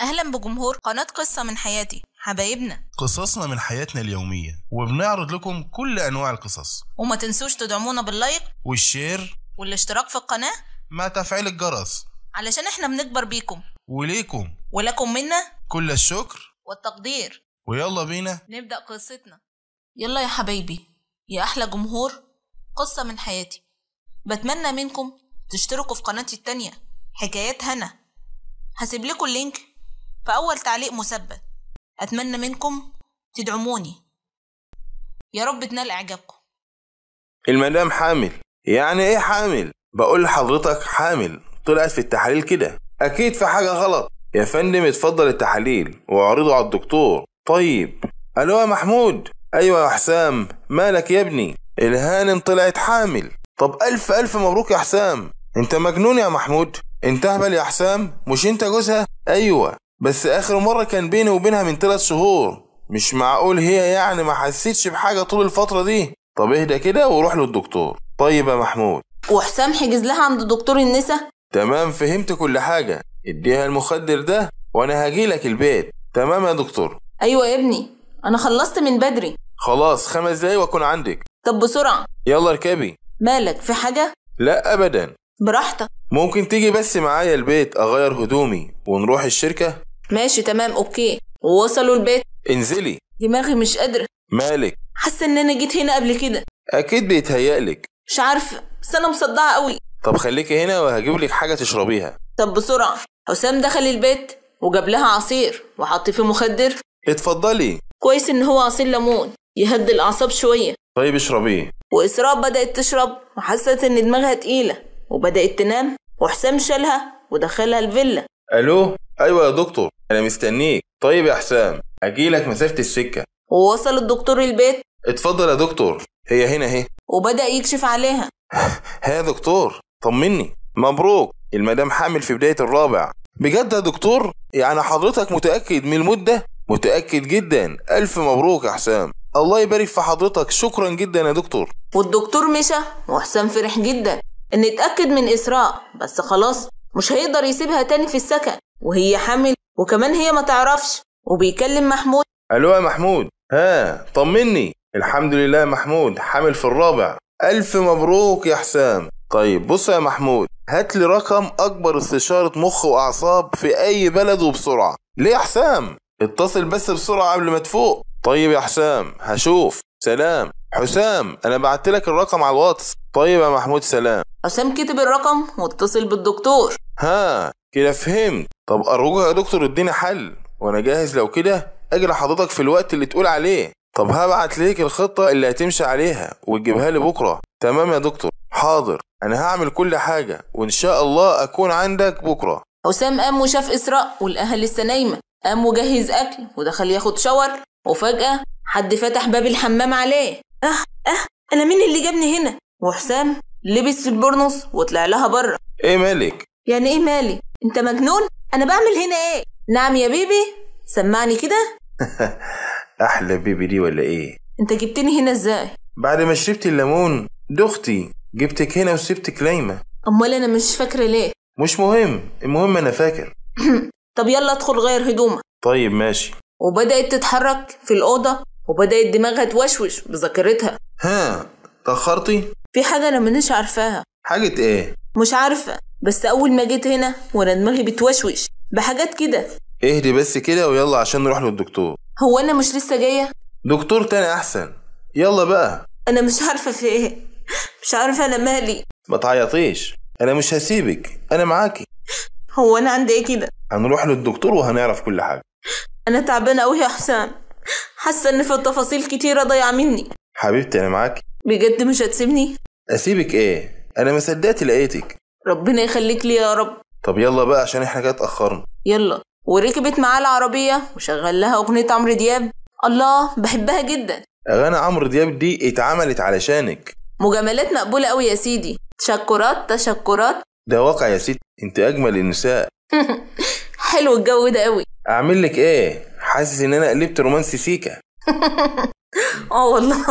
أهلا بجمهور قناة قصة من حياتي حبايبنا قصصنا من حياتنا اليومية وبنعرض لكم كل أنواع القصص وما تنسوش تدعمونا باللايك والشير والاشتراك في القناة مع تفعيل الجرس علشان احنا بنكبر بيكم وليكم ولكم منا كل الشكر والتقدير ويلا بينا نبدأ قصتنا يلا يا حبايبي يا أحلى جمهور قصة من حياتي بتمنى منكم تشتركوا في قناتي التانية حكايات هنا هسيب لكم اللينك فأول تعليق مثبت أتمنى منكم تدعموني يا رب تنال إعجابكم المدام حامل يعني إيه حامل؟ بقول لحضرتك حامل طلعت في التحاليل كده أكيد في حاجة غلط يا فندم اتفضل التحاليل واعرضه على الدكتور طيب ألو يا محمود أيوة يا حسام مالك يا ابني الهانم طلعت حامل طب ألف ألف مبروك يا حسام أنت مجنون يا محمود انت اهبل يا حسام مش أنت جوزها أيوة بس اخر مرة كان بيني وبينها من تلات شهور مش معقول هي يعني ما حسيتش بحاجة طول الفترة دي طب اهدى كده وروح للدكتور طيب يا محمود وحسام حجز لها عند دكتور النسا تمام فهمت كل حاجة اديها المخدر ده وانا لك البيت تمام يا دكتور ايوه يا ابني انا خلصت من بدري خلاص خمس دقايق واكون عندك طب بسرعة يلا اركبي مالك في حاجة؟ لا ابدا براحتك ممكن تيجي بس معايا البيت اغير هدومي ونروح الشركة ماشي تمام أوكي ووصلوا البيت انزلي دماغي مش قادرة مالك حاسة إن أنا جيت هنا قبل كده أكيد بيتهيألك مش عارفة بس أنا مصدعة قوي طب خليكي هنا وهجيب لك حاجة تشربيها طب بسرعة حسام دخل البيت وجاب لها عصير وحط فيه مخدر اتفضلي كويس إن هو عصير ليمون يهدي الأعصاب شوية طيب اشربيه وإسراء بدأت تشرب وحست إن دماغها تقيلة وبدأت تنام وحسام شالها ودخلها الفيلا ألو ايوه يا دكتور انا مستنيك طيب يا حسام لك مسافه السكه ووصل الدكتور البيت اتفضل يا دكتور هي هنا اهي وبدا يكشف عليها ها يا دكتور طمني مبروك المدام حامل في بدايه الرابع بجد يا دكتور يعني حضرتك متاكد من المده متاكد جدا الف مبروك يا حسام الله يبارك في حضرتك شكرا جدا يا دكتور والدكتور مشى وحسام فرح جدا ان اتاكد من اسراء بس خلاص مش هيقدر يسيبها تاني في السكن وهي حامل وكمان هي ما تعرفش وبيكلم محمود الو يا محمود ها طمني الحمد لله يا محمود حامل في الرابع الف مبروك يا حسام طيب بص يا محمود هات لي رقم اكبر استشاره مخ واعصاب في اي بلد وبسرعه ليه يا حسام اتصل بس بسرعه قبل ما تفوق طيب يا حسام هشوف سلام حسام انا بعت لك الرقم على الواتس طيب يا محمود سلام حسام كتب الرقم واتصل بالدكتور ها كده فهمت طب أرجوك يا دكتور اديني حل وأنا جاهز لو كده أجي لحضرتك في الوقت اللي تقول عليه طب هبعت ليك الخطة اللي هتمشي عليها وتجيبها لي بكرة تمام يا دكتور حاضر أنا هعمل كل حاجة وإن شاء الله أكون عندك بكرة حسام قام وشاف إسراء والأهل لسه نايمة قام وجهز أكل ودخل ياخد شاور وفجأة حد فتح باب الحمام عليه أه أه أنا مين اللي جابني هنا وحسام لبس البورنوس وطلع لها بره إيه مالك يعني ايه مالي انت مجنون انا بعمل هنا ايه نعم يا بيبي سمعني كده احلى بيبي دي ولا ايه انت جبتني هنا ازاي بعد ما شربت الليمون دختي جبتك هنا وسبتك ليمة امال انا مش فاكره ليه مش مهم المهم انا فاكر طب يلا ادخل غير هدومك طيب ماشي وبدات تتحرك في الاوضه وبدات دماغها توشوش بذاكرتها ها تاخرتي في حاجه انا مانيش عارفاها حاجه ايه مش عارفه بس أول ما جيت هنا وأنا دماغي بتوشوش بحاجات كده اهدي بس كده ويلا عشان نروح للدكتور هو أنا مش لسه جاية؟ دكتور تاني أحسن يلا بقى أنا مش عارفة في إيه مش عارفة أنا مالي ما تعيطيش أنا مش هسيبك أنا معاكي هو أنا عندي إيه كده؟ هنروح للدكتور وهنعرف كل حاجة أنا تعبانة أوي يا حسام حاسة إن في تفاصيل كتيرة ضايعة مني حبيبتي أنا معاكي بجد مش هتسيبني؟ أسيبك إيه؟ أنا ما صدقت لقيتك ربنا يخليك لي يا رب طب يلا بقى عشان احنا كده اتأخرنا يلا وركبت معاه العربية وشغل لها أغنية عمرو دياب الله بحبها جدا أغاني عمرو دياب دي اتعملت علشانك مجاملات مقبولة أوي يا سيدي تشكرات تشكرات ده واقع يا ستي انت أجمل النساء حلو الجو ده أوي أعمل لك إيه؟ حاسس إن أنا قلبت رومانسي سيكا اه والله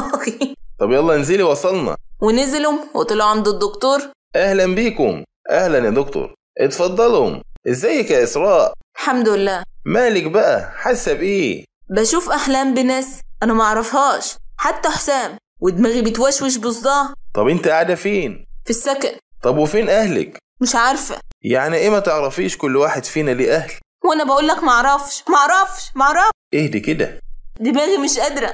طب يلا انزلي وصلنا ونزلوا وطلعوا عند الدكتور اهلا بيكم اهلا يا دكتور اتفضلوا ازيك يا اسراء الحمد لله مالك بقى حاسه بايه بشوف احلام بناس انا ما اعرفهاش حتى حسام ودماغي بتوشوش بصداع طب انت قاعده فين في السكن طب وفين اهلك مش عارفه يعني ايه ما تعرفيش كل واحد فينا ليه اهل وانا بقول لك ما ما اعرفش ما معرفش ايه اهدي كده دماغي مش قادره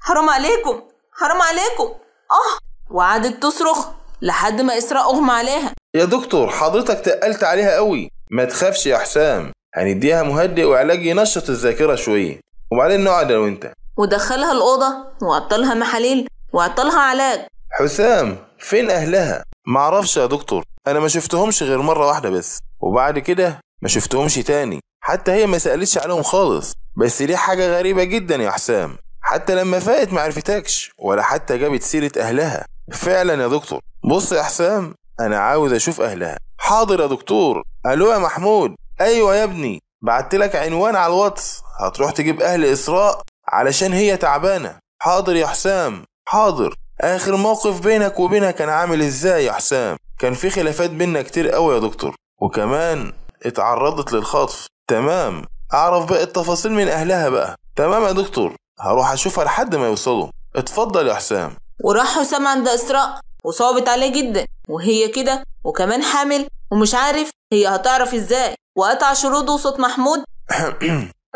حرام عليكم حرام عليكم اه وقعدت تصرخ لحد ما إسراء أغمى عليها يا دكتور حضرتك تقلت عليها قوي ما تخافش يا حسام هنديها مهدئ وعلاج ينشط الذاكرة شوية وبعدين نقعد أنا وأنت ودخلها الأوضة وعطلها محاليل وعطلها علاج حسام فين أهلها؟ معرفش يا دكتور أنا ما شفتهمش غير مرة واحدة بس وبعد كده ما شفتهمش تاني حتى هي ما سألتش عليهم خالص بس دي حاجة غريبة جدا يا حسام حتى لما فاتت ما عرفتكش ولا حتى جابت سيرة أهلها فعلا يا دكتور بص يا حسام انا عاوز اشوف اهلها حاضر يا دكتور الو يا محمود ايوه يا ابني بعت لك عنوان على الواتس هتروح تجيب اهل اسراء علشان هي تعبانه حاضر يا حسام حاضر اخر موقف بينك وبينها كان عامل ازاي يا حسام كان في خلافات بينا كتير قوي يا دكتور وكمان اتعرضت للخطف تمام اعرف بقى التفاصيل من اهلها بقى تمام يا دكتور هروح اشوفها لحد ما يوصلوا اتفضل يا حسام وراح حسام عند اسراء وصعبت عليه جدا وهي كده وكمان حامل ومش عارف هي هتعرف ازاي وقطع شروط صوت محمود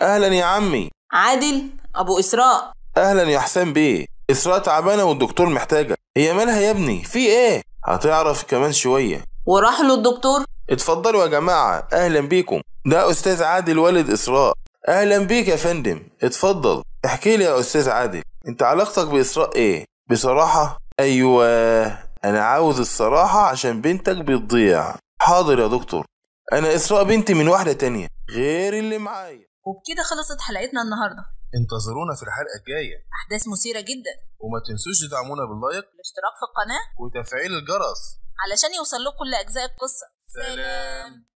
اهلا يا عمي عادل ابو اسراء اهلا يا حسام بيه اسراء تعبانه والدكتور محتاجه هي مالها يا ابني في ايه هتعرف كمان شويه وراح له الدكتور اتفضلوا يا جماعه اهلا بيكم ده استاذ عادل والد اسراء اهلا بيك يا فندم اتفضل احكي لي يا استاذ عادل انت علاقتك باسراء ايه بصراحه ايوه انا عاوز الصراحة عشان بنتك بتضيع حاضر يا دكتور انا اسراء بنتي من واحدة تانية غير اللي معايا وبكده خلصت حلقتنا النهاردة انتظرونا في الحلقة الجاية احداث مثيرة جدا وما تنسوش تدعمونا باللايك والاشتراك في القناة وتفعيل الجرس علشان يوصل لكم كل اجزاء القصة سلام